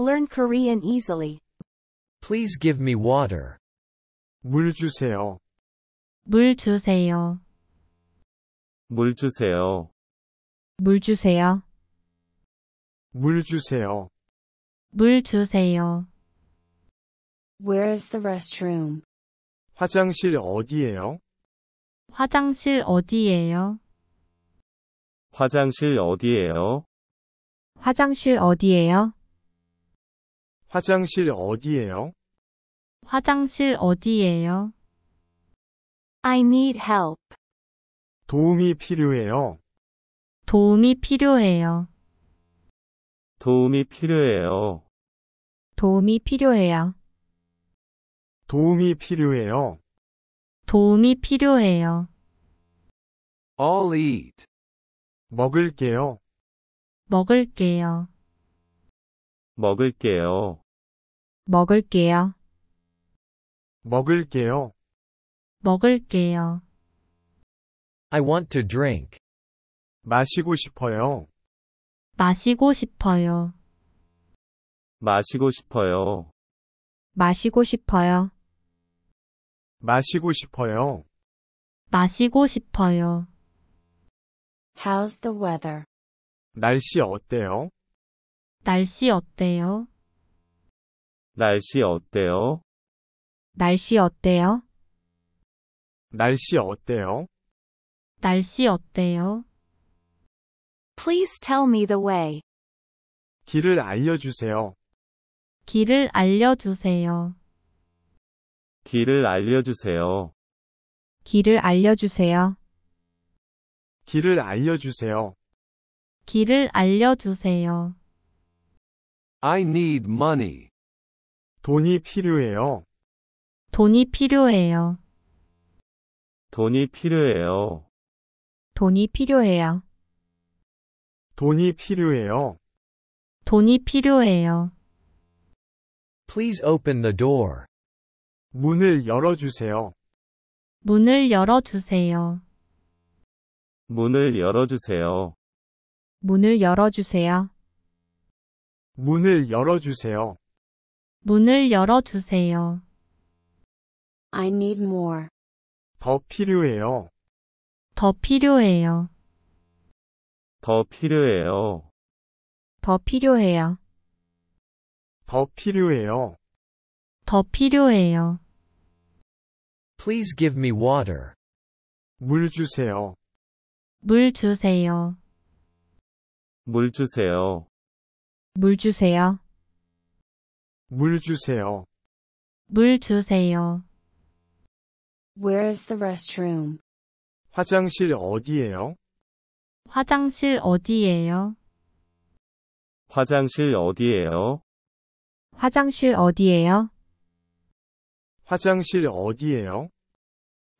Learn Korean easily. Please give me water. 물 주세요. 물 주세요. 물 주세요. 물 주세요. 물 주세요. 물 주세요. Where is the restroom? 화장실 어디예요? 화장실 어디예요? 화장실 어디예요? 화장실 어디예요? 화장실 어디예요? 화장실 어디예요? I need help. 도움이 필요해요. 도움이 필요해요. 도움이 필요해요. 도움이 필요해요. 도움이 필요해요. 도움이 필요해요. I'll eat. 먹을게요. 먹을게요. 먹을게요. 먹을게요. 먹을게요. 먹을게요. I want to drink. 마시고 싶어요. 마시고 싶어요. 마시고 싶어요. 마시고 싶어요. 마시고 싶어요. 마시고 싶어요. How's the weather? 날씨 어때요? 날씨 어때요? 날씨 어때요? 날씨 어때요? 날씨 어때요? 날씨 어때요? Please tell me the way. 길을 알려주세요. 길을 알려주세요. 길을 알려주세요. 길을 알려주세요. 길을 알려주세요. 길을 알려주세요. I need money. 돈이 필요해요. 돈이 필요해요. 돈이 필요해요. 돈이 필요해요. 돈이 필요해요. 돈이 필요해요. Please open the door. 문을 열어주세요. 문을 열어주세요. 문을 열어주세요. 문을 열어주세요. 문을 열어주세요. 문을 열어주세요. I need more. 더 필요해요. 더 필요해요. 더 필요해요. 더 필요해요. 더 필요해요. 더 필요해요. Please give me water. 물 주세요. 물 주세요. 물 주세요. 물 주세요. 물 주세요. 물 주세요. Where s the restroom? 화장실 어디예요? 화장실 어디예요? 화장실 어디예요? 화장실 어디예요? 화장실 어디예요?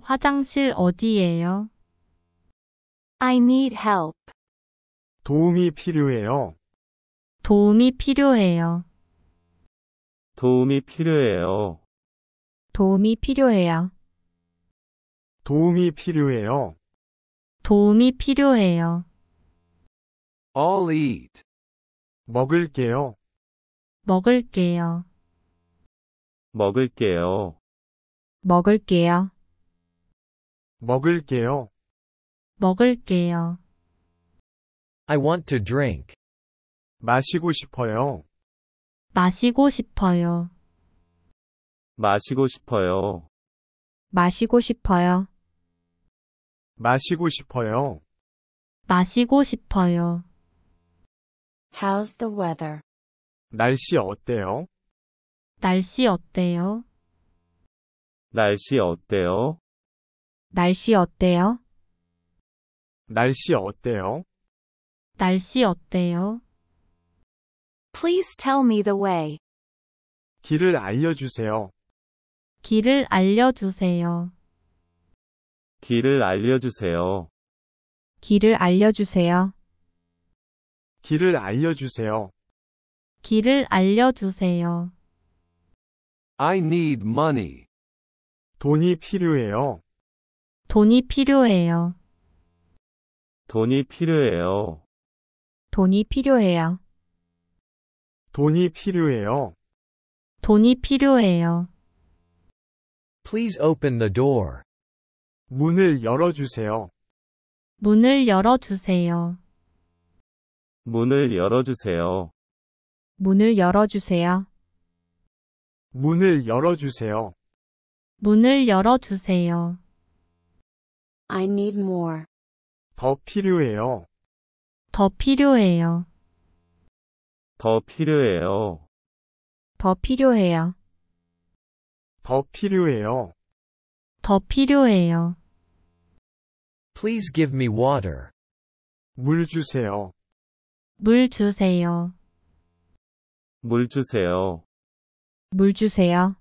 화장실 어디예요? I need help. 도움이 필요해요. 도움이 필요해요. 도움이 필요해요. 도움이 필요해요. 도움이 필요해요. 도움이 필요해요. I'll eat. 먹을게요. 먹을게요. 먹을게요. 먹을게요. 먹을게요. 먹을게요. I want to drink. 마시고 싶어요. 마시고 싶어요. 마시고 싶어요. 마시고 싶어요. 마시고 싶어요. 마시고 싶어요. How's the weather? 날씨 어때요? 날씨 어때요? 날씨 어때요? 날씨 어때요? 날씨 어때요? 날씨 어때요? Please tell me the way. 길을 알려주세요. 길을 알려주세요. 길을 알려주세요. 길을 알려주세요. 길을 알려주세요. 길을 알려주세요. I need money. 돈이 필요해요. 돈이 필요해요. 돈이 필요해요. 돈이 필요해요. 돈이 필요해요. 돈이 필요해요. Please open the door. 문을 열어주세요. 문을 열어주세요. 문을 열어주세요. 문을 열어주세요. 문을 열어주세요. 문을 열어주세요. I need more. 더 필요해요. 더 필요해요. 더 필요해요. 더 필요해요. 더 필요해요. 더 필요해요. Please give me water. 물 주세요. 물 주세요. 물 주세요. 물 주세요.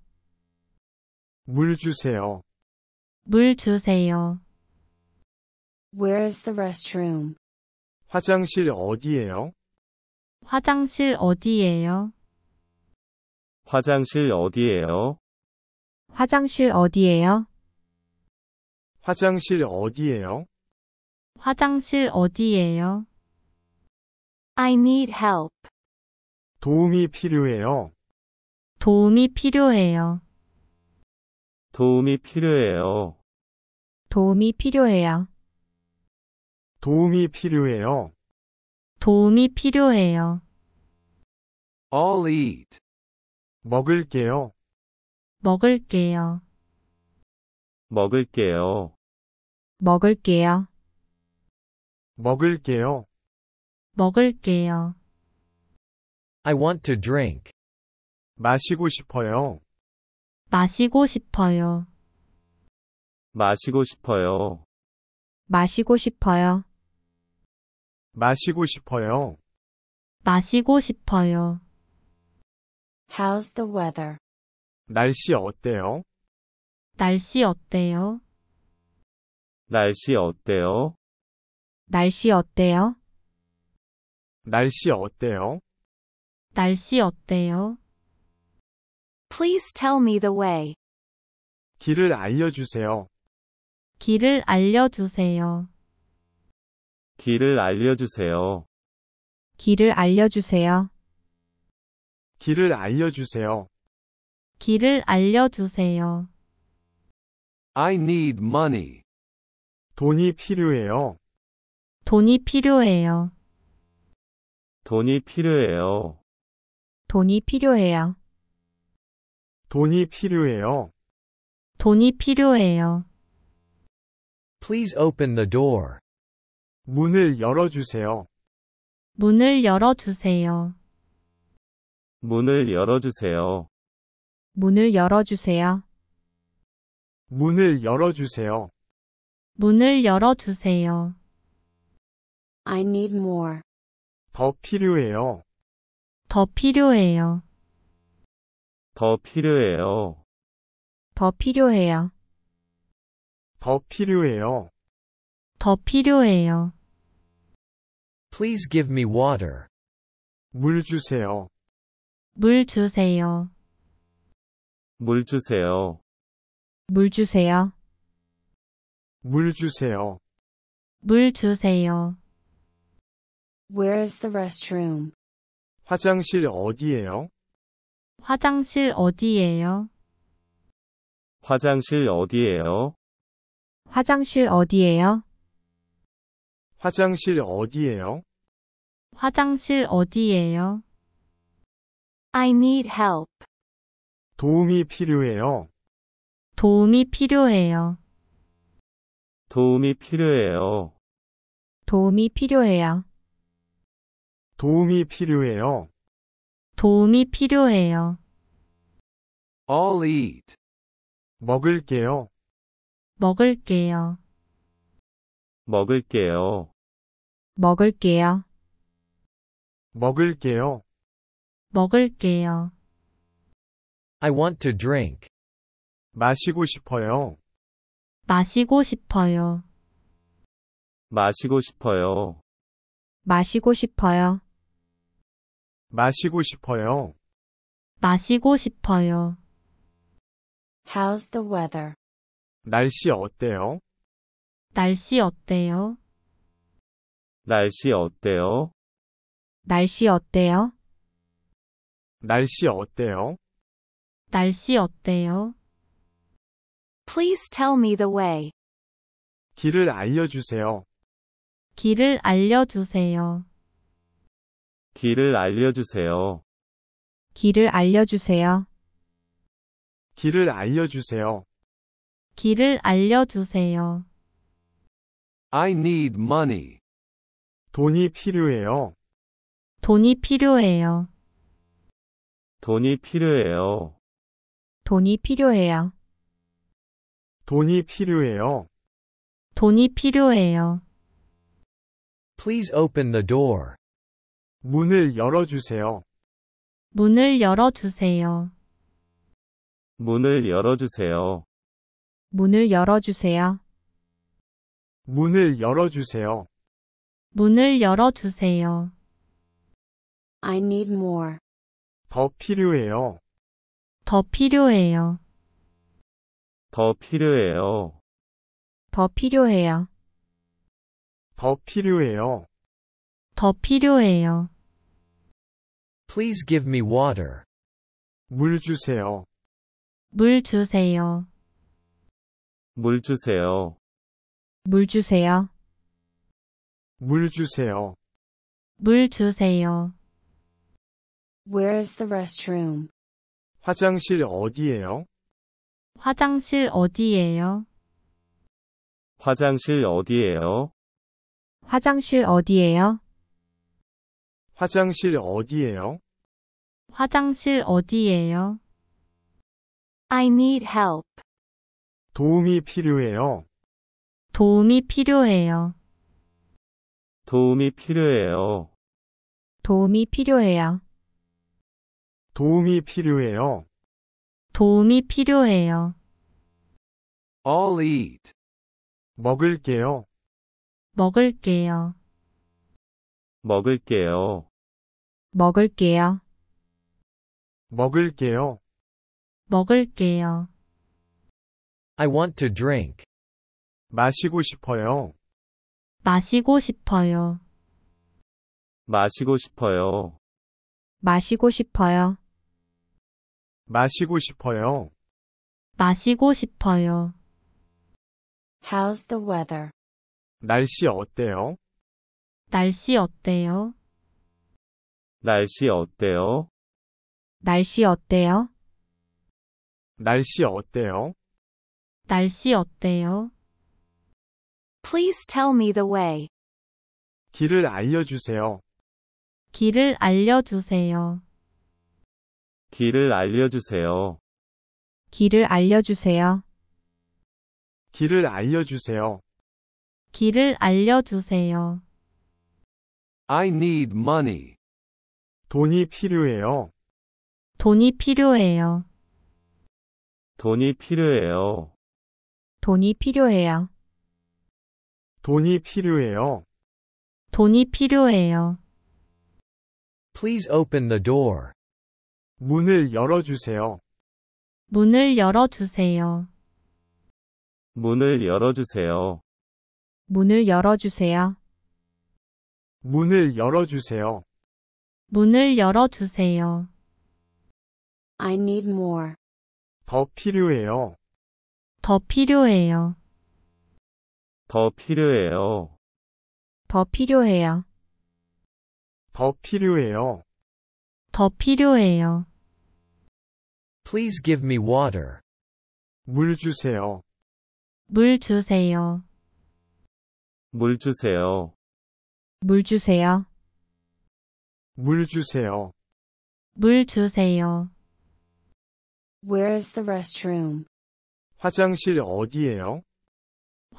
물 주세요. 물 주세요. Where is the restroom? 화장실 어디예요? 화장실 어디예요? 화장실 어디예요? 화장실 어디예요? 화장실 어디예요? 화장실 어디예요? I need help. 도움이 필요해요. 도움이 필요해요. 도움이 필요해요. 도움이 필요해요. 도움이 필요해요. 도움이 필요해요. I'll eat. 먹을게요. 먹을게요. 먹을게요. 먹을게요. 먹을게요. 먹을게요. I want to drink. 마시고 싶어요. 마시고 싶어요. 마시고 싶어요. 마시고 싶어요. 마시고 싶어요. 마시고 싶어요. How's the weather? 날씨 어때요? 날씨 어때요? 날씨 어때요? 날씨 어때요? 날씨 어때요? 날씨 어때요? Please tell me the way. 길을 알려주세요. 길을 알려주세요. 길을 알려주세요. 길을 알려주세요. 길을 알려주세요. 길을 알려주세요. I need money. 돈이 필요해요. 돈이 필요해요. 돈이 필요해요. 돈이 필요해요. 돈이 필요해요. 돈이 필요해요. Please open the door. 문을 열어주세요. 문을 열어주세요. 문을 열어주세요. 문을 열어주세요. 문을 열어주세요. 문을 열어주세요. I need more. 더 필요해요. 더 필요해요. 더 필요해요. 더 필요해요. 더 필요해요. 더 필요해요. Please give me water. 물 주세요. 물 주세요. 물 주세요. 물 주세요. 물 주세요. 물 주세요. Where is the restroom? 화장실 어디예요? 화장실 어디예요? 화장실 어디예요? 화장실 어디예요? 화장실 어디예요? 화장실 어디예요? I need help. 도움이 필요해요. 도움이 필요해요. 도움이 필요해요. 도움이 필요해요. 도움이 필요해요. 도움이 필요해요. I'll eat. 먹을게요. 먹을게요. 먹을게요. 먹을게요. 먹을게요. 먹을게요. I want to drink. 마시고 싶어요. 마시고 싶어요. 마시고 싶어요. 마시고 싶어요. 마시고 싶어요. 마시고 싶어요. How's the weather? 날씨 어때요? 날씨 어때요? 날씨 어때요? 날씨 어때요? 날씨 어때요? 날씨 어때요? Please tell me the way. 길을 알려주세요. 길을 알려주세요. 길을 알려주세요. 길을 알려주세요. 길을 알려주세요. 길을 알려주세요. I need money. 돈이 필요해요. 돈이 필요해요. 돈이 필요해요. 돈이 필요해요. 돈이 필요해요. 돈이 필요해요. Please open the door. 문을 열어주세요. 문을 열어주세요. 문을 열어주세요. 문을 열어주세요. 문을 열어주세요. 문을 열어주세요. I need more. 더 필요해요. 더 필요해요. 더 필요해요. 더 필요해요. 더 필요해요. 더 필요해요. Please give me water. 물 주세요. 물 주세요. 물 주세요. 물 주세요. 물 주세요. 물 주세요. Where s the restroom? 화장실 어디예요? 화장실 어디예요? 화장실 어디예요? 화장실 어디예요? 화장실 어디예요? 화장실 어디예요? I need help. 도움이 필요해요. 도움이 필요해요. 도움이 필요해요. 도움이 필요해요. 도움이 필요해요. 도움이 필요해요. I'll eat. 먹을게요. 먹을게요. 먹을게요. 먹을게요. 먹을게요. 먹을게요. I want to drink. 마시고 싶어요. 마시고 싶어요. 마시고 싶어요. 마시고 싶어요. 마시고 싶어요. 마시고 싶어요. How's the weather? 날씨 어때요? 날씨 어때요? 날씨 어때요? 날씨 어때요? 날씨 어때요? 날씨 어때요? Please tell me the way. 길을 알려주세요. 길을 알려주세요. 길을 알려주세요. 길을 알려주세요. 길을 알려주세요. 길을 알려주세요. I need money. 돈이 필요해요. 돈이 필요해요. 돈이 필요해요. 돈이 필요해요. 돈이 필요해요. 돈이 필요해요. Please open the door. 문을 열어주세요. 문을 열어주세요. 문을 열어주세요. 문을 열어주세요. 문을 열어주세요. 문을 열어주세요. I need more. 더 필요해요. 더 필요해요. 더 필요해요. 더 필요해요. 더 필요해요. 더 필요해요. Please give me water. 물 주세요. 물 주세요. 물 주세요. 물 주세요. 물 주세요. 물 주세요. Where is the restroom? 화장실 어디예요?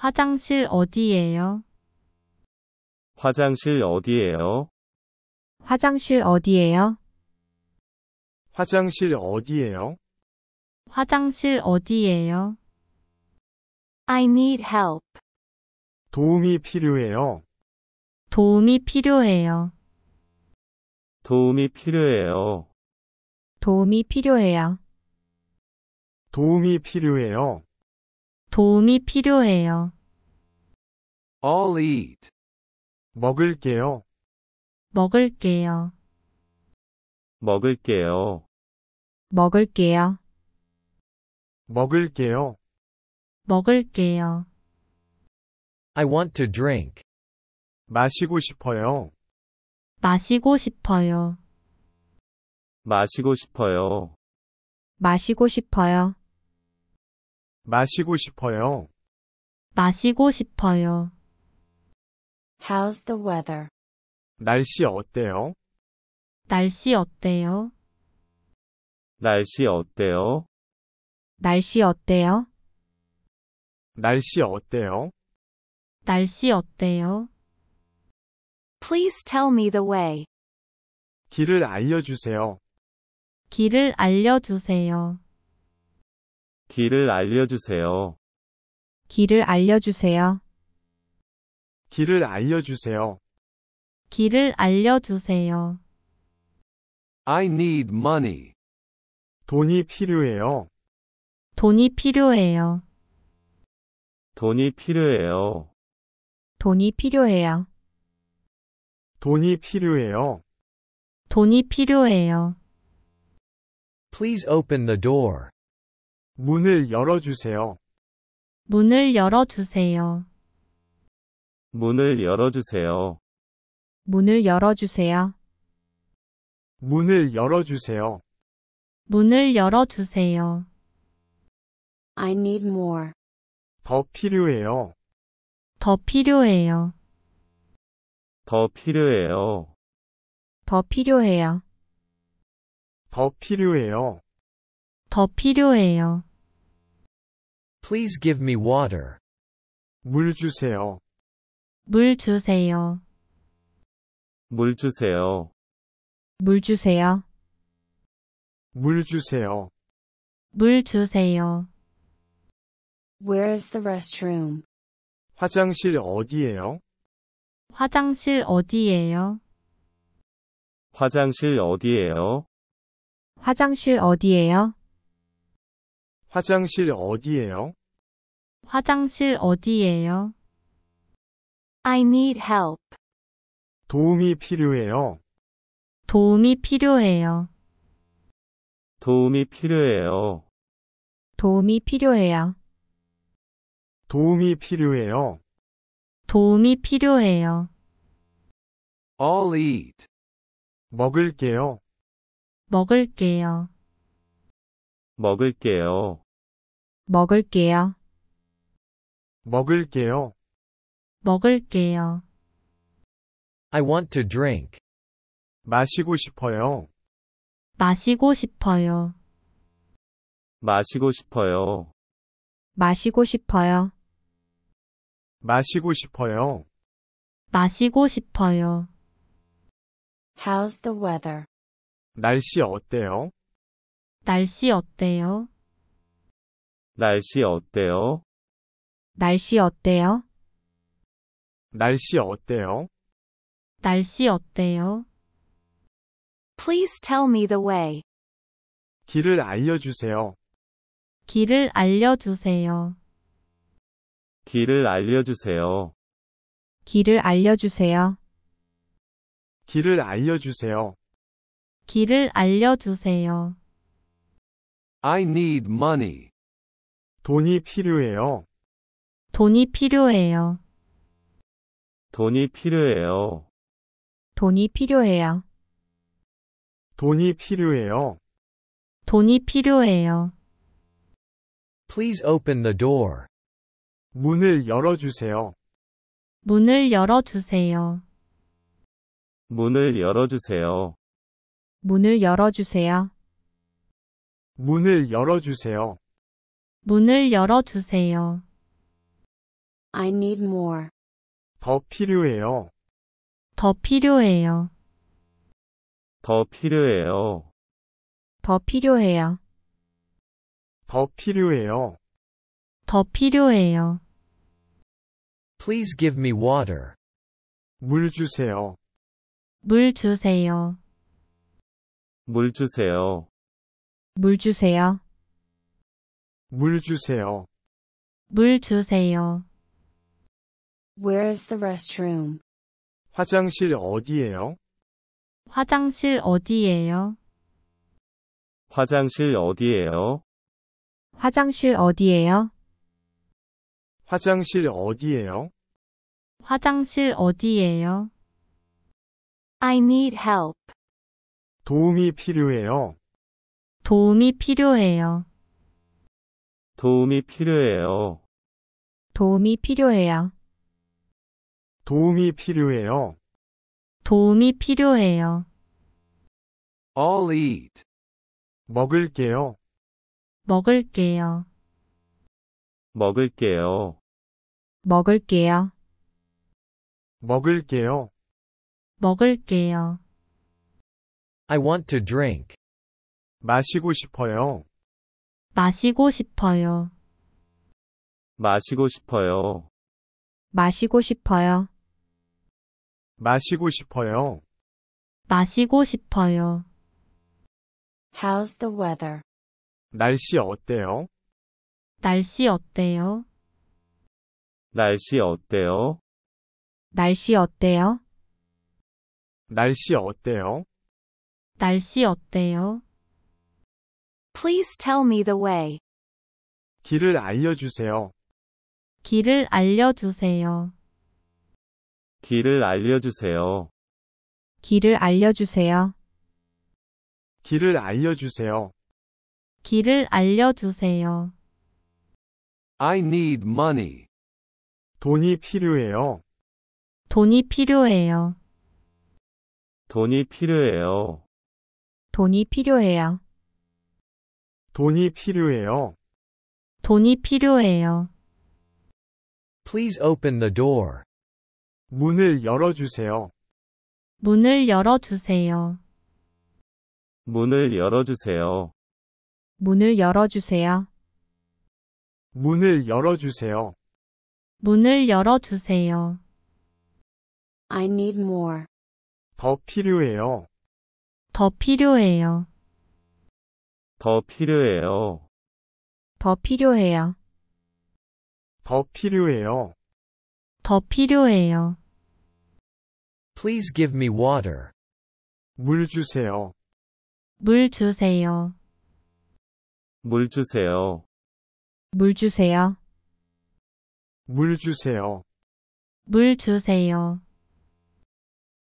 화장실 어디예요? 화장실 어디예요? 화장실 어디예요? 화장실 어디예요? 화장실 어디예요? I need help. 도움이 필요해요. 도움이 필요해요. 도움이 필요해요. 도움이 필요해요. 도움이 필요해요. 도움이 필요해요. I'll eat. 먹을게요. 먹을게요. 먹을게요. 먹을게요. 먹을게요. 먹을게요. I want to drink. 마시고 싶어요. 마시고 싶어요. 마시고 싶어요. 마시고 싶어요. 마시고 싶어요. 마시고 싶어요. How's the weather? 날씨 어때요? 날씨 어때요? 날씨 어때요? 날씨 어때요? 날씨 어때요? 날씨 어때요? Please tell me the way. 길을 알려주세요. 길을 알려주세요. 길을 알려주세요. 길을 알려주세요. 길을 알려주세요. 길을 알려주세요. I need money. 돈이 필요해요. 돈이 필요해요. 돈이 필요해요. 돈이 필요해요. 돈이 필요해요. 돈이 필요해요. Please open the door. 문을 열어주세요. 문을 열어주세요. 문을 열어주세요. 문을 열어주세요. 문을 열어주세요. 문을 열어주세요. I need more. 더 필요해요. 더 필요해요. 더 필요해요. 더 필요해요. 더 필요해요. 더 필요해요. Please give me water. 물 주세요. 물 주세요. 물 주세요. 물 주세요. 물 주세요. 물 주세요. Where is the restroom? 화장실 어디예요? 화장실 어디예요? 화장실 어디예요? 화장실 어디예요? 화장실 어디예요? 화장실 어디예요? I need help. 도움이 필요해요. 도움이 필요해요. 도움이 필요해요. 도움이 필요해요. 도움이 필요해요. 도움이 필요해요. I'll eat. 먹을게요. 먹을게요. 먹을게요. 먹을게요. 먹을게요. 먹을게요. I want to drink. 마시고 싶어요. 마시고 싶어요. 마시고 싶어요. 마시고 싶어요. 마시고 싶어요. 마시고 싶어요. How's the weather? 날씨 어때요? 날씨 어때요? 날씨 어때요? 날씨 어때요? 날씨 어때요? 날씨 어때요? Please tell me the way. 길을 알려주세요. 길을 알려주세요. 길을 알려주세요. 길을 알려주세요. 길을 알려주세요. 길을 알려주세요. I need money. 돈이 필요해요. 돈이 필요해요. 돈이 필요해요. 돈이 필요해요. 돈이 필요해요. 돈이 필요해요. Please open the door. 문을 열어주세요. 문을 열어주세요. 문을 열어주세요. 문을 열어주세요. 문을 열어주세요. 문을 열어주세요. I need more. 더 필요해요. 더 필요해요. 더 필요해요. 더 필요해요. 더 필요해요. 더 필요해요. Please give me water. 물 주세요. 물 주세요. 물 주세요. 물 주세요. 물 주세요. 물 주세요. Where s the restroom? 화장실 어디예요? 화장실 어디예요? 화장실 어디예요? 화장실 어디예요? 화장실 어디예요? 화장실 어디예요? I need help. 도움이 필요해요. 도움이 필요해요. 도움이 필요해요. 도움이 필요해요. 도움이 필요해요. 도움이 필요해요. I'll eat. 먹을게요. 먹을게요. 먹을게요. 먹을게요. 먹을게요. 먹을게요. I want to drink. 마시고 싶어요. 마시고 싶어요. 마시고 싶어요. 마시고 싶어요. 마시고 싶어요. 마시고 싶어요. How's the weather? 날씨 어때요? 날씨 어때요? 날씨 어때요? 날씨 어때요? 날씨 어때요? 날씨 어때요? Please tell me the way. 길을 알려주세요. 길을 알려주세요. 길을 알려주세요. 길을 알려주세요. 길을 알려주세요. 길을 알려주세요. I need money. 돈이 필요해요. 돈이 필요해요. 돈이 필요해요. 돈이 필요해요. 돈이 필요해요. 돈이 필요해요. Please open the door. 문을 열어주세요. 문을 열어주세요. 문을 열어주세요. 문을 열어주세요. 문을 열어주세요. 문을 열어주세요. I need more. 더 필요해요. 더 필요해요. 더 필요해요. 더 필요해요. 더 필요해요. 더 필요해요. Please give me water. 물 주세요. 물 주세요. 물 주세요. 물 주세요. 물 주세요. 물 주세요.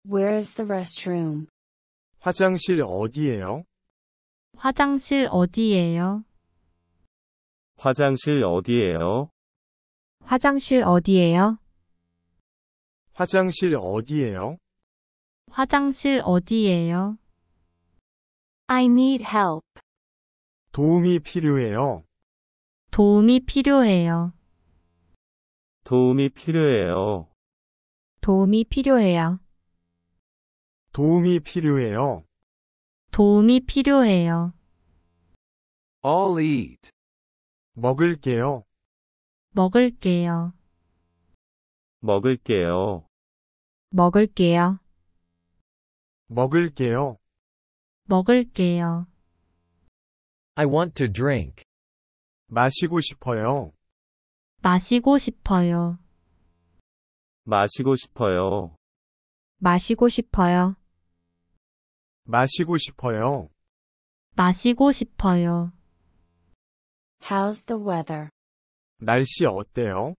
Where is the restroom? 화장실 어디예요? 화장실 어디예요? 화장실 어디예요? 화장실 어디예요? 화장실 어디예요? 화장실 어디예요? I need help. 도움이 필요해요. 도움이 필요해요. 도움이 필요해요. 도움이 필요해요. 도움이 필요해요. 도움이 필요해요. I'll eat. 먹을게요. 먹을게요. 먹을게요. 먹을게요. 먹을게요. 먹을게요. I want to drink. 마시고 싶어요. 마시고 싶어요. 마시고 싶어요. 마시고 싶어요. 마시고 싶어요. 마시고 싶어요. How's the weather? 날씨 어때요?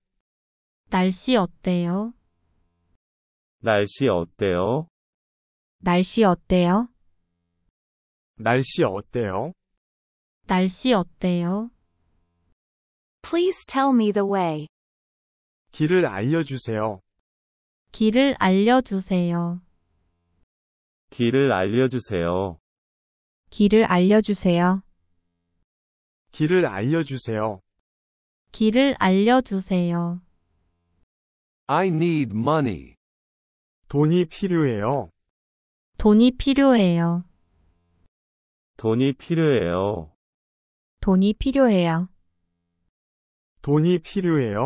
날씨 어때요? 날씨 어때요? 날씨 어때요? 날씨 어때요? 날씨 어때요? Please tell me the way. 길을 알려주세요. 길을 알려주세요. 길을 알려주세요. 길을 알려주세요. 길을 알려주세요. 길을 알려주세요. I need money. 돈이 필요해요. 돈이 필요해요. 돈이 필요해요. 돈이 필요해요. 돈이 필요해요.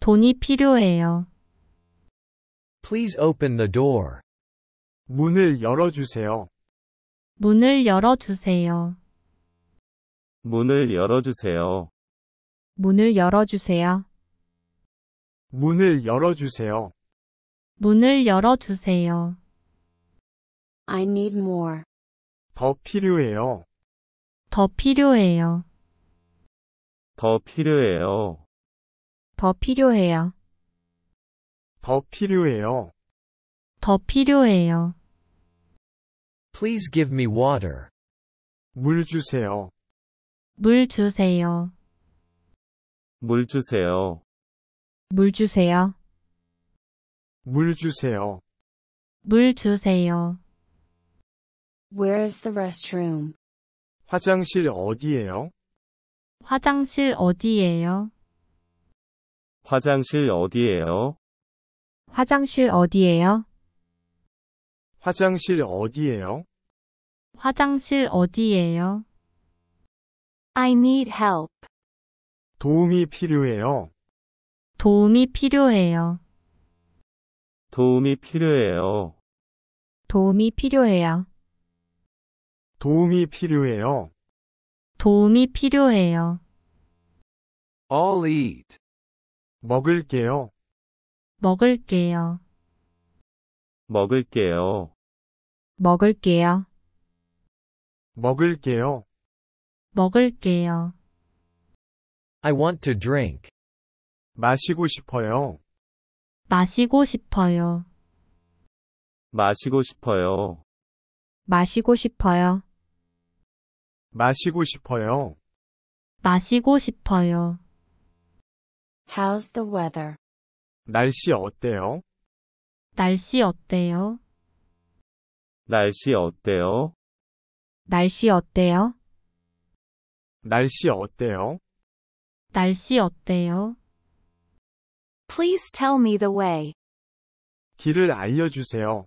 돈이 필요해요. Please open the door. 문을 열어주세요. 문을 열어주세요. 문을 열어주세요. 문을 열어주세요. 문을 열어주세요. 문을 열어주세요. I need more. 더 필요해요. 더 필요해요. 더 필요해요. 더 필요해요. 더 필요해요. 더 필요해요. Please give me water. 물 주세요. 물 주세요. 물 주세요. 물 주세요. 물 주세요. 물 주세요. Where is the restroom? 화장실 어디예요? 화장실 어디예요? 화장실 어디예요? 화장실 어디예요? 화장실 어디예요? 화장실 어디예요? I need help. 도움이 필요해요. 도움이 필요해요. 도움이 필요해요. 도움이 필요해요. 도움이 필요해요. 도움이 필요해요. I'll eat. 먹을게요. 먹을게요. 먹을게요. 먹을게요. 먹을게요. 먹을게요. I want to drink. 마시고 싶어요. 마시고 싶어요. 마시고 싶어요. 마시고 싶어요. 마시고 싶어요. 마시고 싶어요. How's the weather? 날씨 어때요? 날씨 어때요? 날씨 어때요? 날씨 어때요? 날씨 어때요? 날씨 어때요? Please tell me the way. 길을 알려주세요.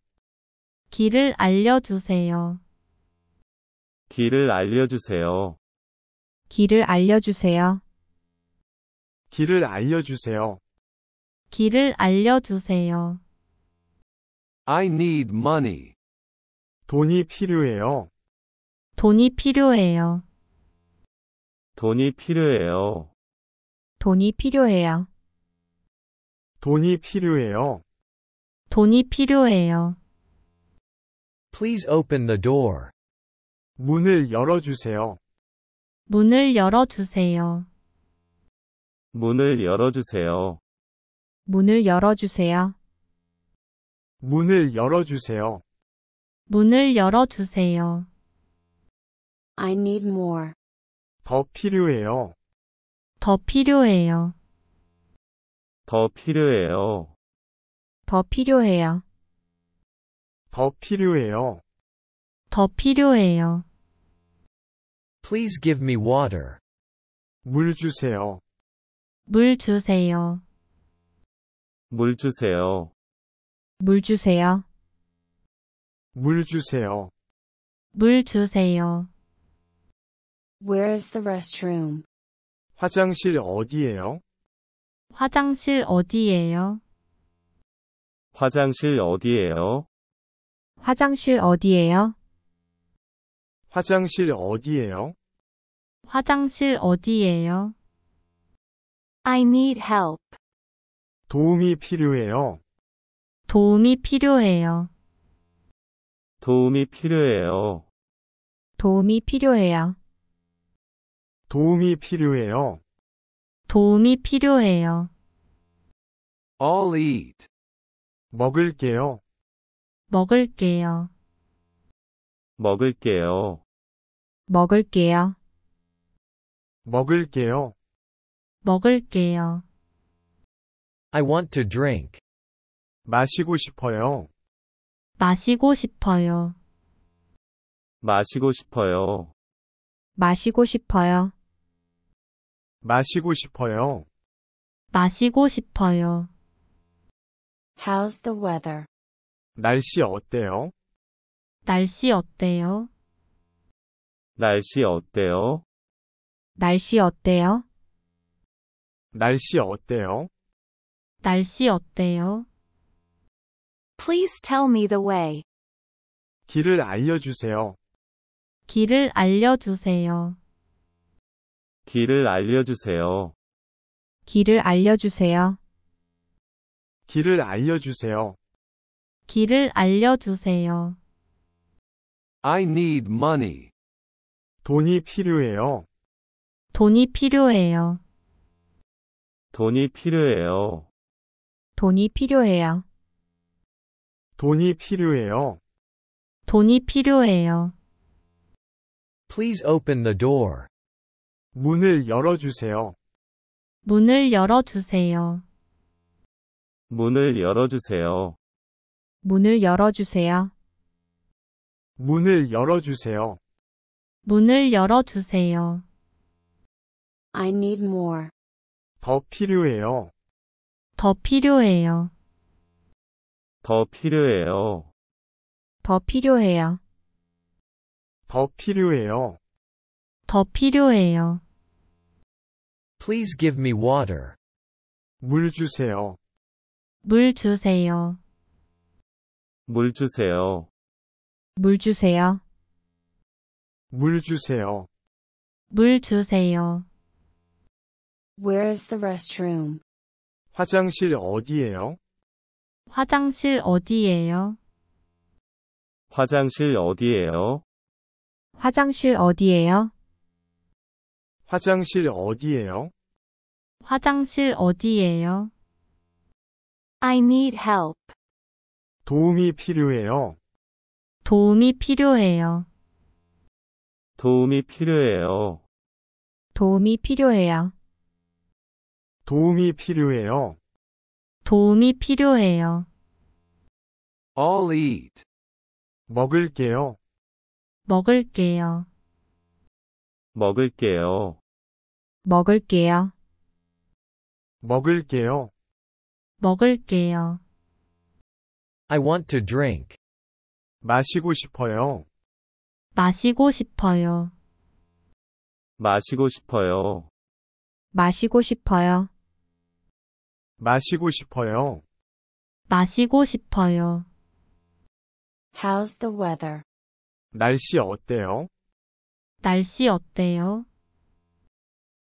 길을 알려주세요. 길을 알려주세요. 길을 알려주세요. 길을 알려주세요. 길을 알려주세요. I need money. 돈이 필요해요. 돈이 필요해요. 돈이 필요해요. 돈이 필요해요. 돈이 필요해요. 돈이 필요해요. Please open the door. 문을 열어주세요. 문을 열어주세요. 문을 열어주세요. 문을 열어주세요. 문을 열어주세요. 문을 열어주세요. I need more. 더 필요해요. 더 필요해요. 더 필요해요. 더 필요해요. 더 필요해요. 더 필요해요. Please give me water. 물 주세요. 물 주세요. 물 주세요. 물 주세요. 물 주세요. 물 주세요. Where s the restroom? 화장실 어디예요? 화장실 어디예요? 화장실 어디예요? 화장실 어디예요? 화장실 어디예요? 화장실 어디예요? I need help. 도움이 필요해요. 도움이 필요해요. 도움이 필요해요. 도움이 필요해요. 도움이 필요해요. 도움이 필요해요. I'll eat. 먹을게요. 먹을게요. 먹을게요. 먹을게요. 먹을게요. 먹을게요. I want to drink. 마시고 싶어요. 마시고 싶어요. 마시고 싶어요. 마시고 싶어요. 마시고 싶어요. 마시고 싶어요. How's the weather? 날씨 어때요? 날씨 어때요? 날씨 어때요? 날씨 어때요? 날씨 어때요? 날씨 어때요? Please tell me the way. 길을 알려주세요. 길을 알려주세요. 길을 알려주세요. 길을 알려주세요. 길을 알려주세요. 길을 알려주세요. I need money. 돈이 필요해요. 돈이 필요해요. 돈이 필요해요. 돈이 필요해요. 돈이 필요해요. 돈이 필요해요. Please open the door. 문을 열어주세요. 문을 열어주세요. 문을 열어주세요. 문을 열어주세요. 문을 열어주세요. 문을 열어주세요. I need more. 더 필요해요. 더 필요해요. 더 필요해요. 더 필요해요. 더 필요해요. 더 필요해요. Please give me water. 물 주세요. 물 주세요. 물 주세요. 물 주세요. 물 주세요. 물 주세요. Where is the restroom? 화장실 어디예요? 화장실 어디예요? 화장실 어디예요? 화장실 어디예요? 화장실 어디예요? 화장실 어디예요? I need help. 도움이 필요해요. 도움이 필요해요. 도움이 필요해요. 도움이 필요해요. 도움이 필요해요. 도움이 필요해요. I'll eat. 먹을게요. 먹을게요. 먹을게요. 먹을게요. 먹을게요. 먹을게요. I want to drink. 마시고 싶어요. 마시고 싶어요. 마시고 싶어요. 마시고 싶어요. 마시고 싶어요. 마시고 싶어요. How's the weather? 날씨 어때요? 날씨 어때요?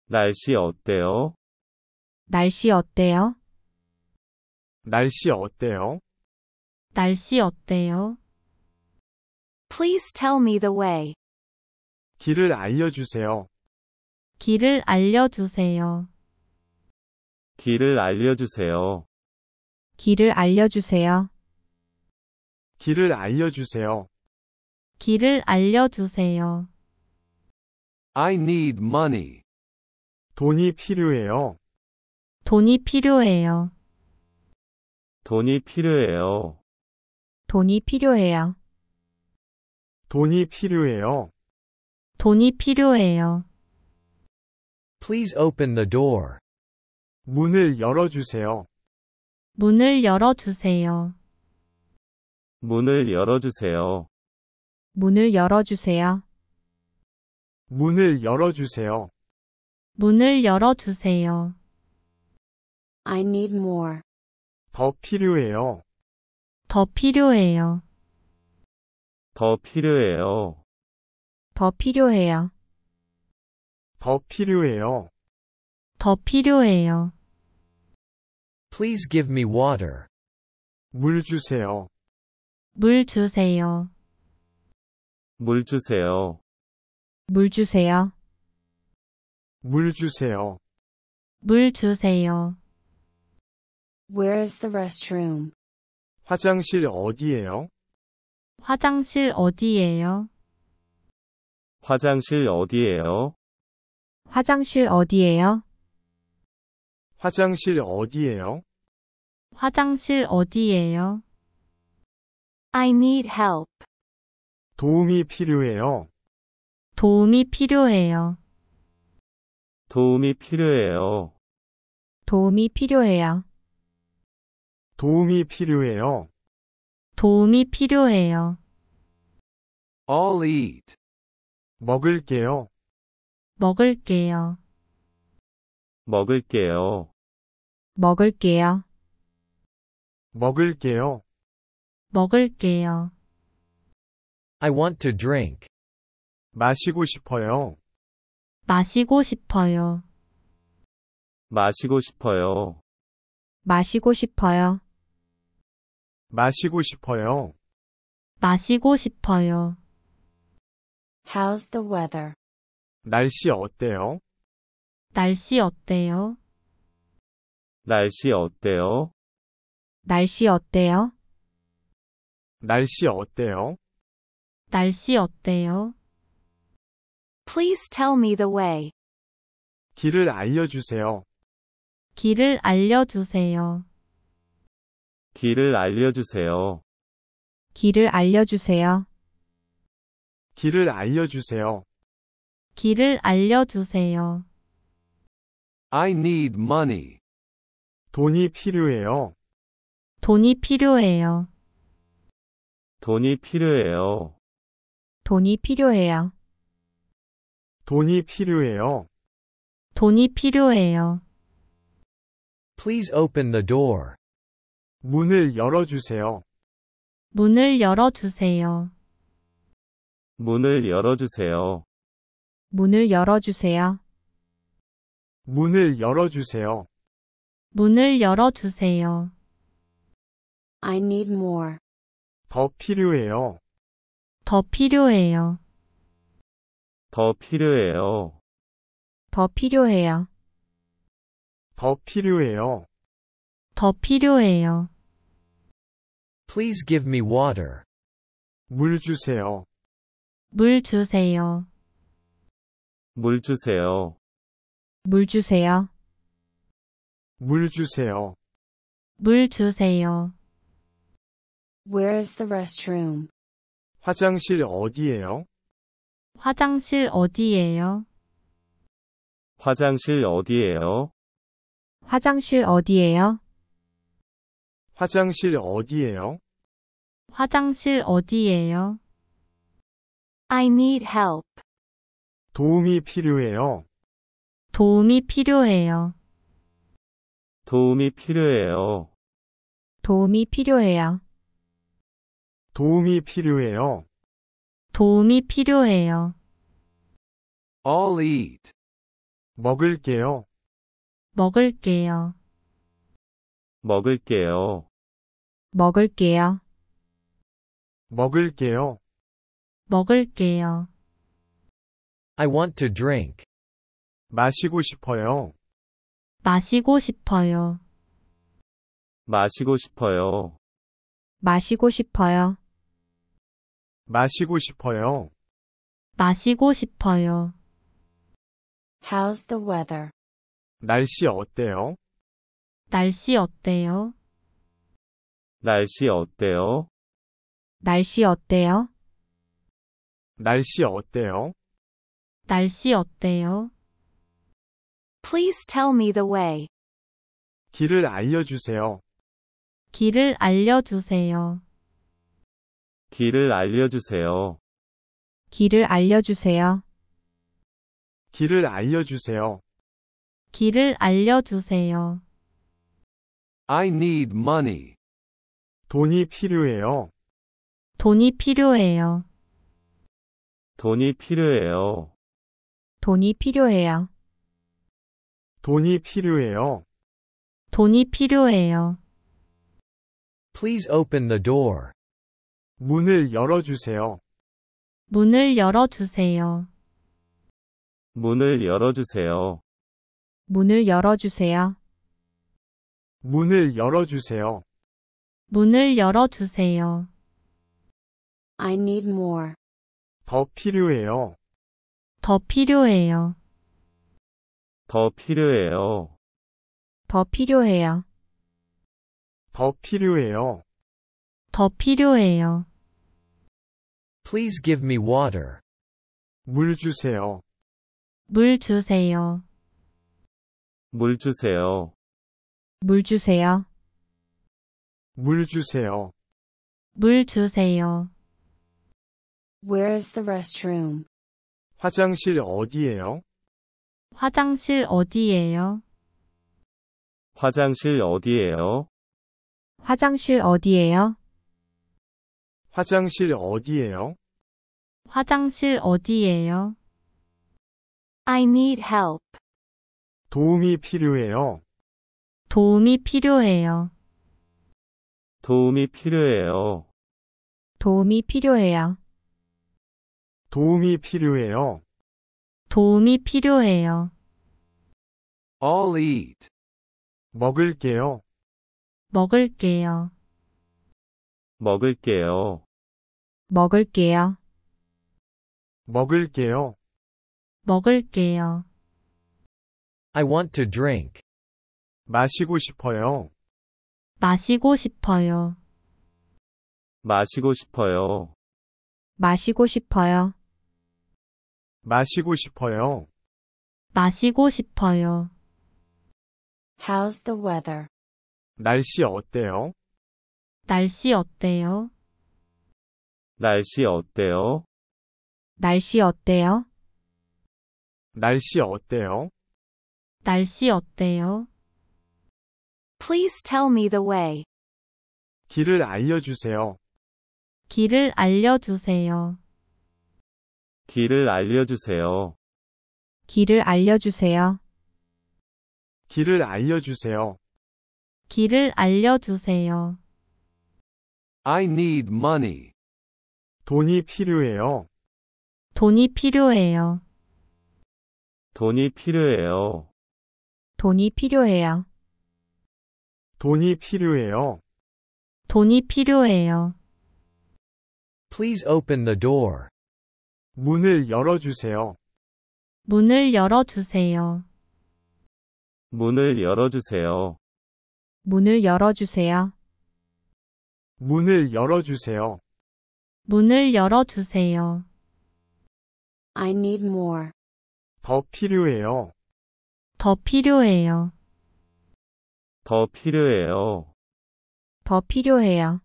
날씨 어때요? 날씨 어때요? 날씨 어때요? 날씨 어때요? Please tell me the way. 길을 알려주세요. 길을 알려주세요. 길을 알려주세요. 길을 알려주세요. 길을 알려주세요. 길을 알려주세요. I need money. 돈이 필요해요. 돈이 필요해요. 돈이 필요해요. 돈이 필요해요. 돈이 필요해요. 돈이 필요해요. Please open the door. 문을 열어주세요. 문을 열어주세요. 문을 열어주세요. 문을 열어주세요. 문을 열어주세요. 문을 열어주세요. I need more. 더 필요해요. 더 필요해요. 더 필요해요. 더 필요해요. 더 필요해요. 더 필요해요. Please give me water. 물 주세요. 물 주세요. 물 주세요. 물 주세요. 물 주세요. 물 주세요. Where is the restroom? 화장실 어디예요? 화장실 어디예요? 화장실 어디예요? 화장실 어디예요? 화장실 어디예요? 화장실 어디예요? I need help. 도움이 필요해요. 도움이 필요해요. 도움이 필요해요. 도움이 필요해요. 도움이 필요해요. 도움이 필요해요. I'll eat. 먹을게요. 먹을게요. 먹을게요. 먹을게요. 먹을게요. 먹을게요. I want to drink. 마시고 싶어요. 마시고 싶어요. 마시고 싶어요. 마시고 싶어요. 마시고 싶어요. 마시고 싶어요. How's the weather? 날씨 어때요? 날씨 어때요? 날씨 어때요? 날씨 어때요? 날씨 어때요? 날씨 어때요? Please tell me the way. 길을 알려주세요. 길을 알려주세요. 길을 알려주세요. 길을 알려주세요. 길을 알려주세요. 길을 알려주세요. I need money. 돈이 필요해요. 돈이 필요해요. 돈이 필요해요. 돈이 필요해요. 돈이 필요해요. 돈이 필요해요. Please open the door. 문을 열어주세요. 문을 열어주세요. 문을 열어주세요. 문을 열어주세요. 문을 열어주세요. 문을 열어주세요. I need more. 더 필요해요. 더 필요해요. 더 필요해요. 더 필요해요. 더 필요해요. 더 필요해요. Please give me water. 물 주세요. 물 주세요. 물 주세요. 물 주세요. 물 주세요. 물 주세요. Where s the restroom? 화장실 어디예요? 화장실 어디예요? 화장실 어디예요? 화장실 어디예요? 화장실 어디예요? 화장실 어디예요? I need help. 도움이 필요해요. 도움이 필요해요. 도움이 필요해요. 도움이 필요해요. 도움이 필요해요. 도움이 필요해요. I'll eat. 먹을게요. 먹을게요. 먹을게요. 먹을게요. 먹을게요. 먹을게요. I want to drink. 마시고 싶어요. 마시고 싶어요. 마시고 싶어요. 마시고 싶어요. 마시고 싶어요. 마시고 싶어요. How's the weather? 날씨 어때요? 날씨 어때요? 날씨 어때요? 날씨 어때요? 날씨 어때요? 날씨 어때요? Please tell me the way. 길을 알려주세요. 길을 알려주세요. 길을 알려주세요. 길을 알려주세요. 길을 알려주세요. 길을 알려주세요. I need money. 돈이 필요해요. 돈이 필요해요. 돈이 필요해요. 돈이 필요해요. 돈이 필요해요. 돈이 필요해요. Please open the door. 문을 열어주세요. 문을 열어주세요. 문을 열어주세요. 문을 열어주세요. 문을 열어주세요. 문을 열어주세요. I need more. 더 필요해요. 더 필요해요. 더 필요해요. 더 필요해요. 더 필요해요. 더 필요해요. Please give me water. 물 주세요. 물 주세요. 물 주세요. 물 주세요. 물 주세요. 물 주세요. Where is the restroom? 화장실 어디예요? 화장실 어디예요? 화장실 어디예요? 화장실 어디예요? 화장실 어디예요? 화장실 어디예요? I need help. 도움이 필요해요. 도움이 필요해요. 도움이 필요해요. 도움이 필요해요. 도움이 필요해요. 도움이 필요해요. I'll eat. 먹을게요. 먹을게요. 먹을게요. 먹을게요. 먹을게요. 먹을게요. I want to drink. 마시고 싶어요. 마시고 싶어요. 마시고 싶어요. 마시고 싶어요. 마시고 싶어요. 마시고 싶어요. How's the weather? 날씨 어때요? 날씨 어때요? 날씨 어때요? 날씨 어때요? 날씨 어때요? 날씨 어때요? Please tell me the way. 길을 알려주세요. 길을 알려주세요. 길을 알려주세요. 길을 알려주세요. 길을 알려주세요. 길을 알려주세요. I need money. 돈이 필요해요. 돈이 필요해요. 돈이 필요해요. 돈이 필요해요. 돈이 필요해요. 돈이 필요해요. Please open the door. 문을 열어주세요. 문을 열어주세요. 문을 열어주세요. 문을 열어주세요. 문을 열어주세요. 문을 열어주세요. I need more. 더 필요해요. 더 필요해요. 더 필요해요. 더 필요해요.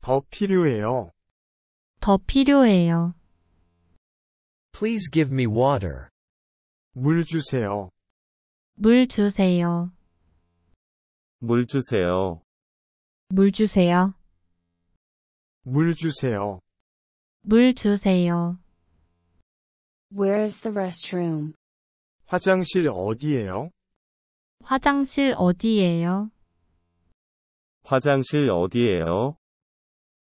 더 필요해요. 더 필요해요. Please give me water. 물 주세요. 물 주세요. 물 주세요. 물 주세요. 물 주세요. 물 주세요. Where is the restroom? 화장실 어디예요? 화장실 어디예요? 화장실 어디예요?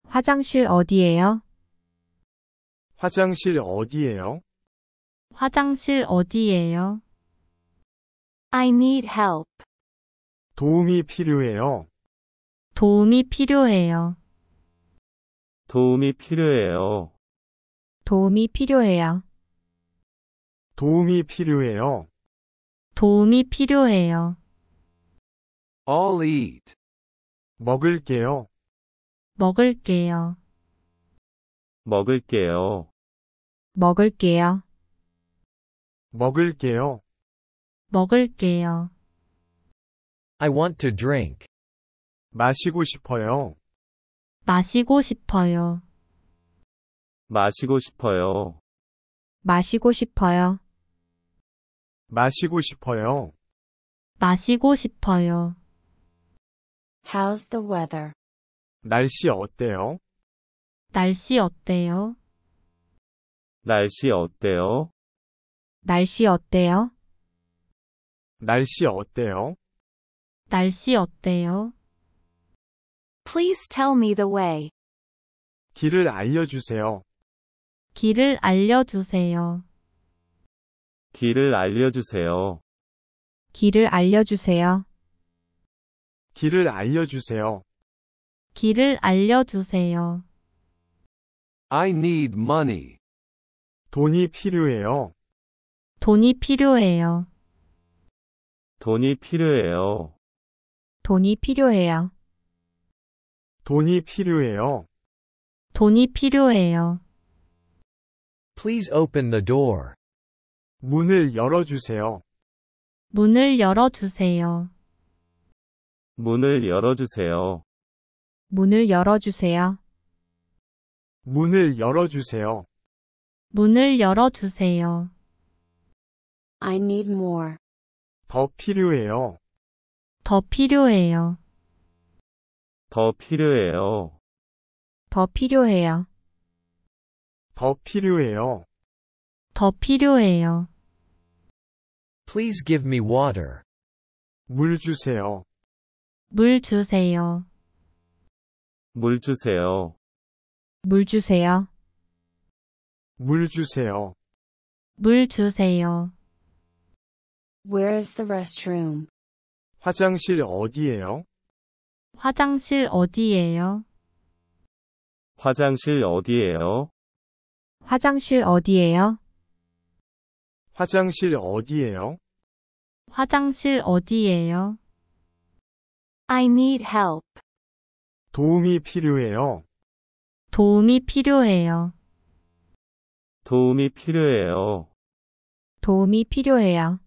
화장실 어디예요? 화장실 어디예요? 화장실 어디예요? I need help. 도움이 필요해요. 도움이 필요해요. 도움이 필요해요. 도움이 필요해요. 도움이 필요해요. 도움이 필요해요. I'll eat. 먹을게요. 먹을게요. 먹을게요. 먹을게요. 먹을게요. 먹을게요. I want to drink. 마시고 싶어요. 마시고 싶어요. 마시고 싶어요. 마시고 싶어요. 마시고 싶어요. 마시고 싶어요. How's the weather? 날씨 어때요? 날씨 어때요? 날씨 어때요? 날씨 어때요? 날씨 어때요? 날씨 어때요? Please tell me the way. 길을 알려주세요. 길을 알려주세요. 길을 알려주세요. 길을 알려주세요. 길을 알려주세요. 길을 알려주세요. I need money. 돈이 필요해요. 돈이 필요해요. 돈이 필요해요. 돈이 필요해요. 돈이 필요해요. 돈이 필요해요. Please open the door. 문을 열어주세요. 문을 열어주세요. 문을 열어주세요. 문을 열어주세요. 문을 열어주세요. 문을 열어주세요. I need more. 더 필요해요. 더 필요해요. 더 필요해요. 더 필요해요. 더 필요해요. 더 필요해요. Please give me water. 물 주세요. 물 주세요. 물 주세요. 물 주세요. 물 주세요. 물 주세요. Where s the restroom? 화장실 어디예요? 화장실 어디예요? 화장실 어디예요? 화장실 어디예요? 화장실 어디예요? 화장실 어디예요? I need help. 도움이 필요해요. 도움이 필요해요. 도움이 필요해요. 도움이 필요해요.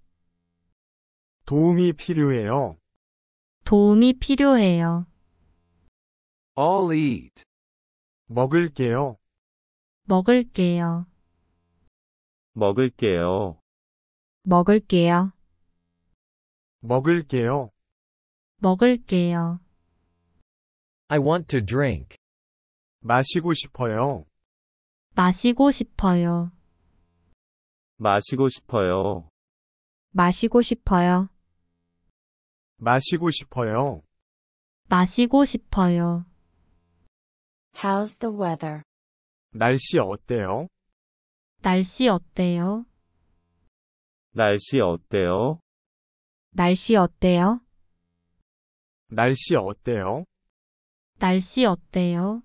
도움이 필요해요. 도움이 필요해요. I'll eat. 먹을게요. 먹을게요. 먹을게요. 먹을게요. 먹을게요. 먹을게요. I want to drink. 마시고 싶어요. 마시고 싶어요. 마시고 싶어요. 마시고 싶어요. 마시고 싶어요. 마시고 싶어요. How's the weather? 날씨 어때요? 날씨 어때요? 날씨 어때요? 날씨 어때요? 날씨 어때요? 날씨 어때요?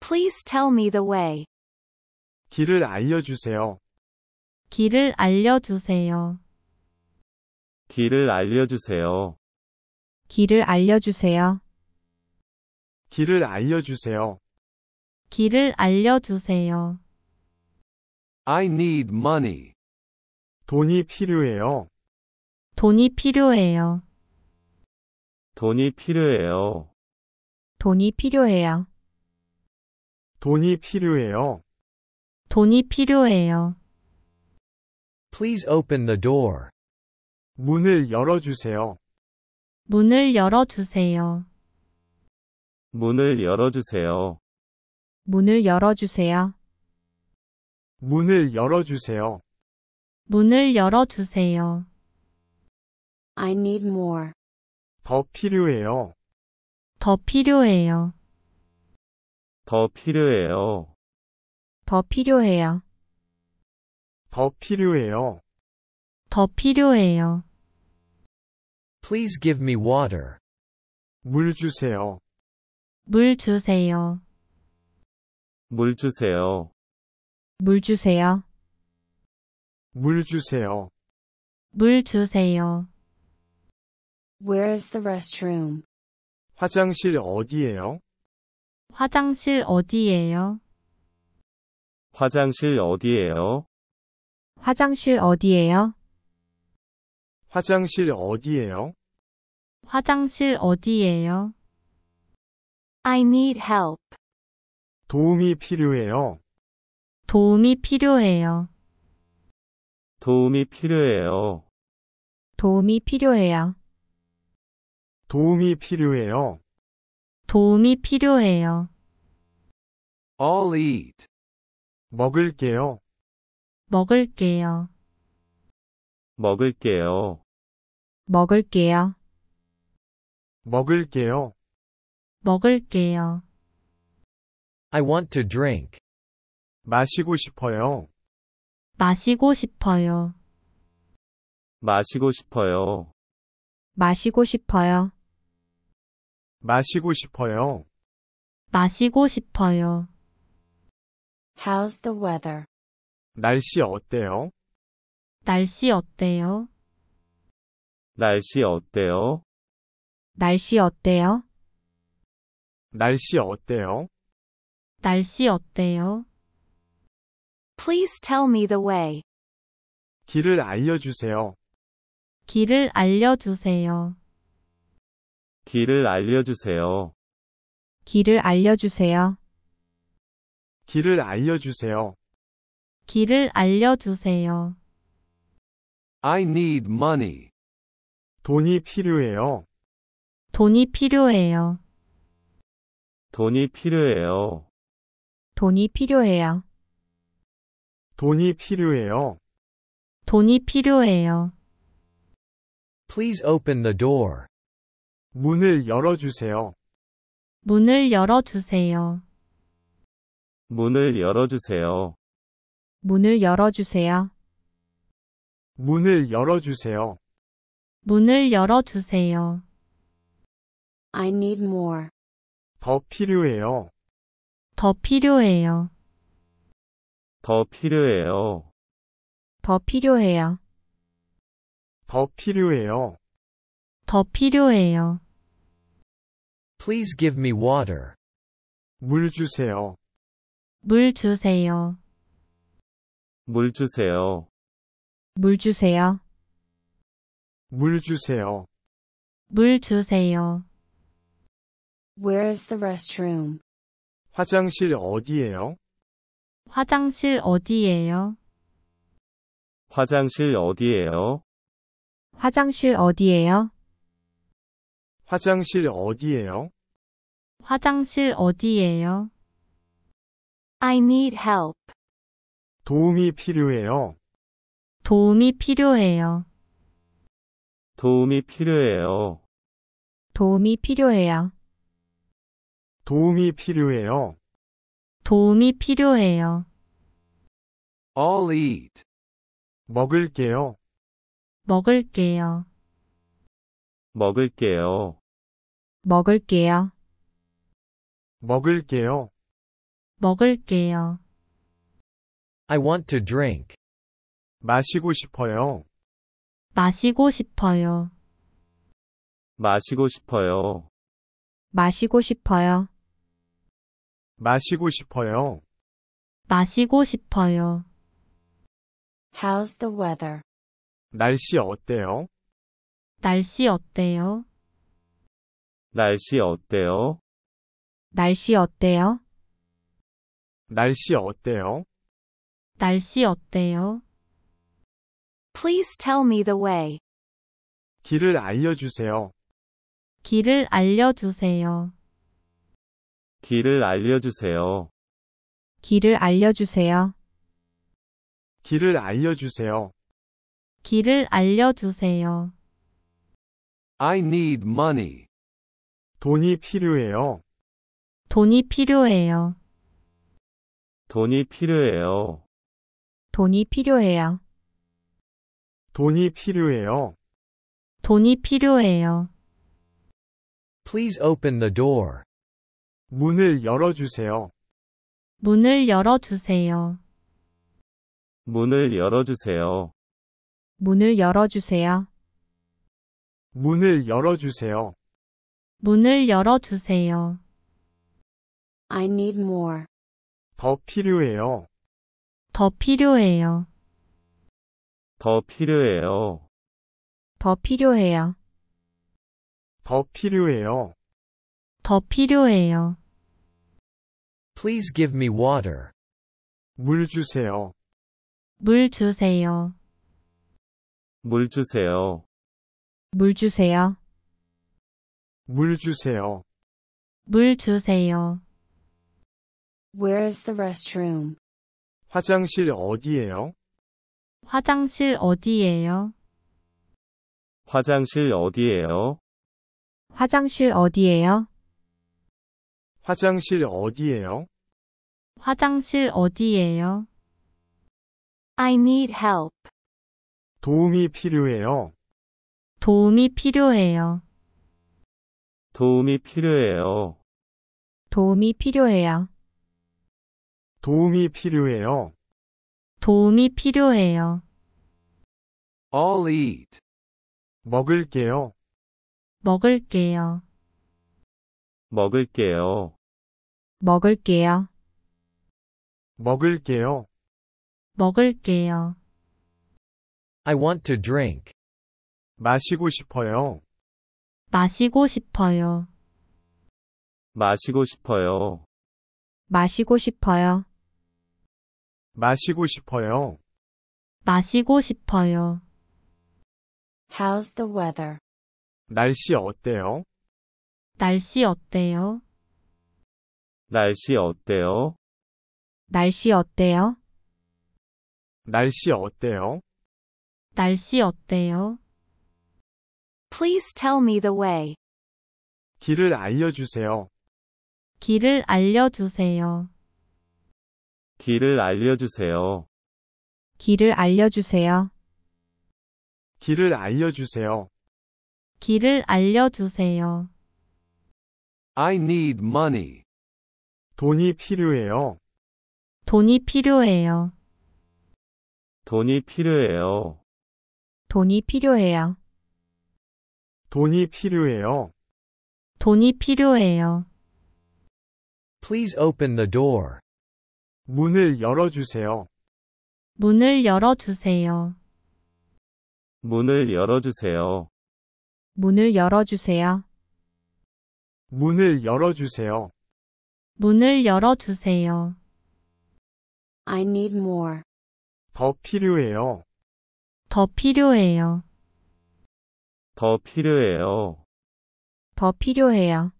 Please tell me the way. 길을 알려주세요. 길을 알려주세요. 길을 알려주세요. 길을 알려주세요. 길을 알려주세요. 길을 알려주세요. I need money. 돈이 필요해요. 돈이 필요해요. 돈이 필요해요. 돈이 필요해요. 돈이 필요해요. 돈이 필요해요. Please open the door. 문을 열어주세요. 문을 열어주세요. 문을 열어주세요. 문을 열어주세요. 문을 열어주세요. 문을 열어주세요. I need more. 더 필요해요. 더 필요해요. 더 필요해요. 더 필요해요. 더 필요해요. 더 필요해요. Please give me water. 물 주세요. 물 주세요. 물 주세요. 물 주세요. 물 주세요. 물 주세요. Where is the restroom? 화장실 어디예요? 화장실 어디예요? 화장실 어디예요? 화장실 어디예요? 화장실 어디예요? 화장실 어디예요? I need help. 도움이 필요해요. 도움이 필요해요. 도움이 필요해요. 도움이 필요해요. 도움이 필요해요. 도움이 필요해요. I'll eat. 먹을게요. 먹을게요. 먹을게요. 먹을게요. 먹을게요. 먹을게요. I want to drink. 마시고 싶어요. 마시고 싶어요. 마시고 싶어요. 마시고 싶어요. 마시고 싶어요. 마시고 싶어요. How's the weather? 날씨 어때요? 날씨 어때요? 날씨 어때요? 날씨 어때요? 날씨 어때요? 날씨 어때요? Please tell me the way. 길을 알려주세요. 길을 알려주세요. 길을 알려주세요. 길을 알려주세요. 길을 알려주세요. 길을 알려주세요. I need money. 돈이 필요해요. 돈이 필요해요. 돈이 필요해요. 돈이 필요해요. 돈이 필요해요. 돈이 필요해요. Please open the door. 문을 열어주세요. 문을 열어주세요. 문을 열어주세요. 문을 열어주세요. 문을 열어주세요. 문을 열어주세요. I need more. 더 필요해요. 더 필요해요. 더 필요해요. 더 필요해요. 더 필요해요. 더 필요해요. Please give me water. 물 주세요. 물 주세요. 물 주세요. 물 주세요. 물 주세요. 물 주세요. Where is the restroom? 화장실 어디예요? 화장실 어디예요? 화장실 어디예요? 화장실 어디예요? 화장실 어디예요? 화장실 어디예요? I need help. 도움이 필요해요. 도움이 필요해요. 도움이 필요해요. 도움이 필요해요. 도움이 필요해요. 도움이 필요해요. I'll eat. 먹을게요. 먹을게요. 먹을게요. 먹을게요. 먹을게요. 먹을게요. I want to drink. 마시고 싶어요. 마시고 싶어요. 마시고 싶어요. 마시고 싶어요. 마시고 싶어요. 마시고 싶어요. How's the weather? 날씨 어때요? 날씨 어때요? 날씨 어때요? 날씨 어때요? 날씨 어때요? 날씨 어때요? Please tell me the way. 길을 알려주세요. 길을 알려주세요. 길을 알려주세요. 길을 알려주세요. 길을 알려주세요. 길을 알려주세요. I need money. 돈이 필요해요. 돈이 필요해요. 돈이 필요해요. 돈이 필요해요. 돈이 필요해요. 돈이 필요해요. Please open the door. 문을 열어주세요. 문을 열어주세요. 문을 열어주세요. 문을 열어주세요. 문을 열어주세요. 문을 열어주세요. I need more. 더 필요해요. 더 필요해요. 더 필요해요. 더 필요해요. 더 필요해요. 더 필요해요. Please give me water. 물 주세요. 물 주세요. 물 주세요. 물 주세요. 물 주세요. 물 주세요. Where s the restroom? 화장실 어디예요? 화장실 어디예요? 화장실 어디예요? 화장실 어디예요? 화장실 어디예요? 화장실 어디예요? I need help. 도움이 필요해요. 도움이 필요해요. 도움이 필요해요. 도움이 필요해요. 도움이 필요해요. 도움이 필요해요. I'll eat. 먹을게요. 먹을게요. 먹을게요. 먹을게요. 먹을게요. 먹을게요. I want to drink. 마시고 싶어요. 마시고 싶어요. 마시고 싶어요. 마시고 싶어요. 마시고 싶어요. 마시고 싶어요. How's the weather? 날씨 어때요? 날씨 어때요? 날씨 어때요? 날씨 어때요? 날씨 어때요? 날씨 어때요? Please tell me the way. 길을 알려주세요. 길을 알려주세요. 길을 알려주세요. 길을 알려주세요. 길을 알려주세요. 길을 알려주세요. I need money. 돈이 필요해요. 돈이 필요해요. 돈이 필요해요. 돈이 필요해요. 돈이 필요해요. 돈이 필요해요. Please open the door. 문을 열어주세요. 문을 열어주세요. 문을 열어주세요. 문을 열어주세요. 문을 열어주세요. 문을 열어주세요. I need more. 더 필요해요. 더 필요해요. 더 필요해요. 더 필요해요.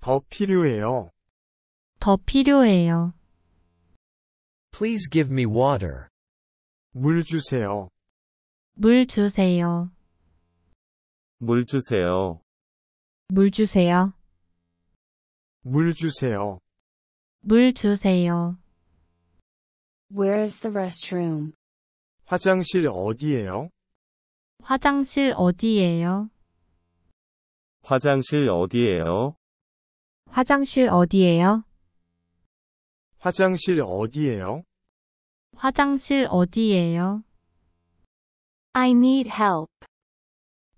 더 필요해요. 더 필요해요. Please give me water. 물 주세요. 물 주세요. 물 주세요. 물 주세요. 물 주세요. 물 주세요. Where is the restroom? 화장실 어디예요? 화장실 어디예요? 화장실 어디예요? 화장실 어디예요? 화장실 어디예요? 화장실 어디예요? I need help.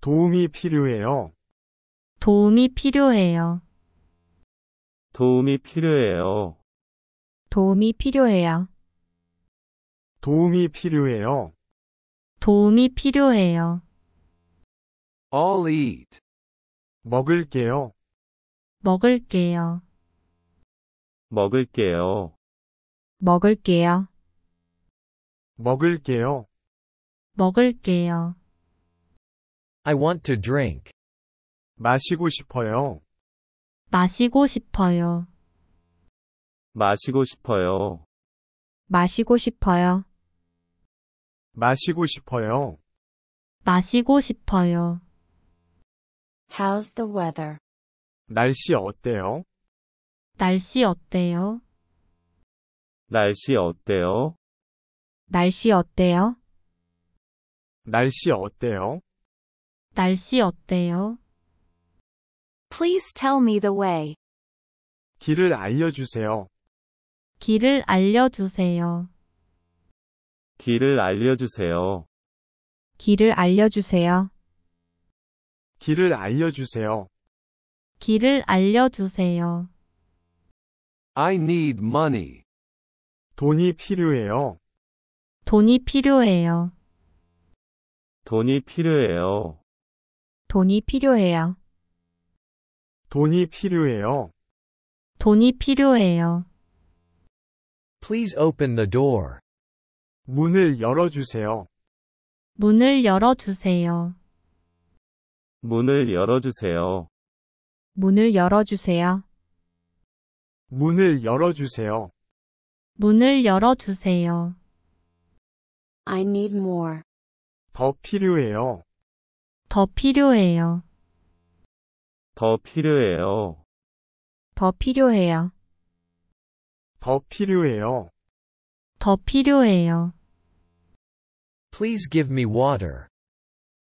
도움이 필요해요. 도움이 필요해요. 도움이 필요해요. 도움이 필요해요. 도움이 필요해요. 도움이 필요해요. I'll eat. 먹을게요. 먹을게요. 먹을게요. 먹을게요. 먹을게요. 먹을게요. I want to drink. 마시고 싶어요. 마시고 싶어요. 마시고 싶어요. 마시고 싶어요. 마시고 싶어요. 마시고 싶어요. How's the weather? 날씨 어때요? 날씨 어때요? 날씨 어때요? 날씨 어때요? 날씨 어때요? 날씨 어때요? Please tell me the way. 길을 알려주세요. 길을 알려주세요. 길을 알려주세요. 길을 알려주세요. 길을 알려주세요. 길을 알려주세요. I need money. 돈이 필요해요. 돈이 필요해요. 돈이 필요해요. 돈이 필요해요. 돈이 필요해요. 돈이 필요해요. Please open the door. 문을 열어주세요. 문을 열어주세요. 문을 열어주세요. 문을 열어주세요. 문을 열어주세요. 문을 열어주세요. I need more. 더 필요해요. 더 필요해요. 더 필요해요. 더 필요해요. 더 필요해요. 더 필요해요. Please give me water.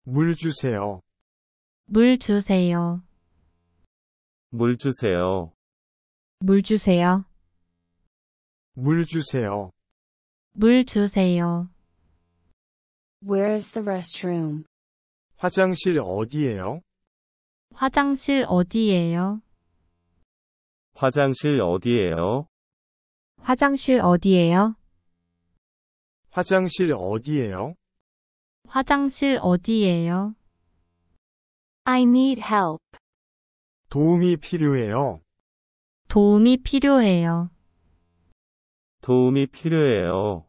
물 주세요. 물 주세요. 물 주세요. 물 주세요. 물 주세요. 물 주세요. Where is the restroom? 화장실 어디예요? 화장실 어디예요? 화장실 어디예요? 화장실 어디예요? 화장실 어디예요? 화장실 어디예요? I need help. 도움이 필요해요. 도움이 필요해요. 도움이 필요해요.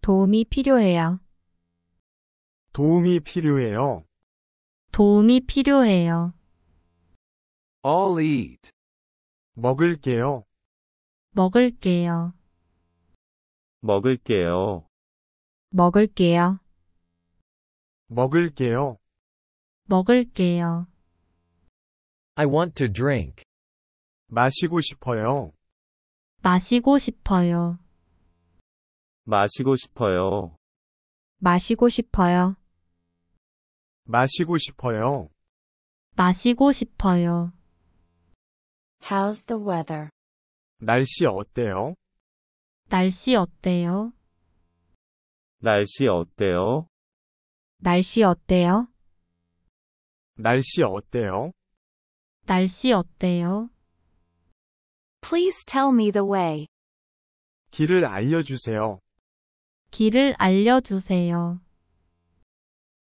도움이 필요해요. 도움이 필요해요. 도움이 필요해요. I'll eat. 먹을게요. 먹을게요. 먹을게요. 먹을게요. 먹을게요. 먹을게요. I want to drink. 마시고 싶어요. 마시고 싶어요. 마시고 싶어요. 마시고 싶어요. 마시고 싶어요. 마시고 싶어요. How's the weather? 날씨 어때요? 날씨 어때요? 날씨 어때요? 날씨 어때요? 날씨 어때요? 날씨 어때요? Please tell me the way. 길을 알려주세요. 길을 알려주세요.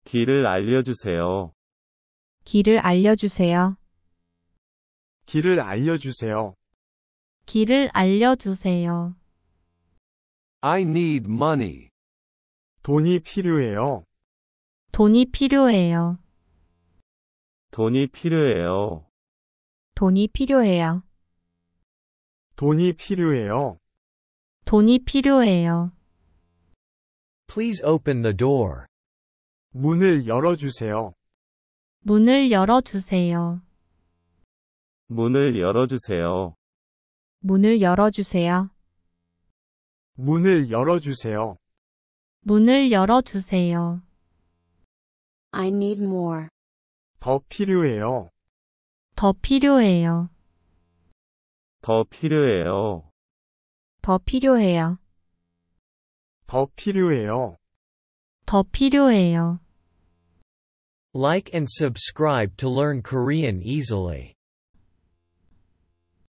길을 알려주세요. 길을 알려주세요. 길을 알려주세요. 길을 알려주세요. I need money. 돈이 필요해요. 돈이 필요해요. 돈이 필요해요. 돈이 필요해요. 돈이 필요해요. 돈이 필요해요. Please open the door. 문을 열어주세요. 문을 열어주세요. 문을 열어주세요. 문을 열어주세요. 문을 열어주세요. 문을 열어주세요. I need more. 더 필요해요. 더 필요해요. 더 필요해요. 더 필요해요. 더 필요해요. 더 필요해요. Like and subscribe to learn Korean easily.